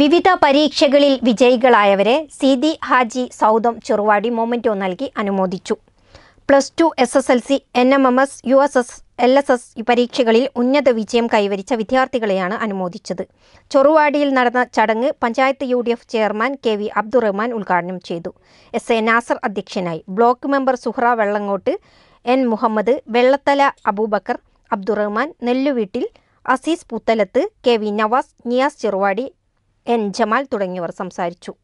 വിവിധ പരീക്ഷകളിൽ വിജയികളായവരെ സീതി ഹാജി സൗദം ചെറുവാടി മൊമെൻറ്റോ നൽകി അനുമോദിച്ചു plus two S S L C N M M S U S S L S S പരീക്ഷകളിൽ ഉന്നത വിജയം കൈവരിച്ച വിദ്യാർത്ഥികളെയാണ് അനുമോദിച്ചത് ചൊറുവാടിയിൽ നടന്ന ചടങ്ങ് panchayat U D F chairman K V Abdurahman ഉദ്ഘാടനം ചെയ്തു എസ് എ നാസർ അധ്യക്ഷനായി block member Suhra Vellangot N Muhammad Vellathala Aboobacker Abdurahman Nelluveettil Azeez Puthalath K V Navas Niyas Cheruvadi N Jamal തുടങ്ങിയവർ സംസാരിച്ചു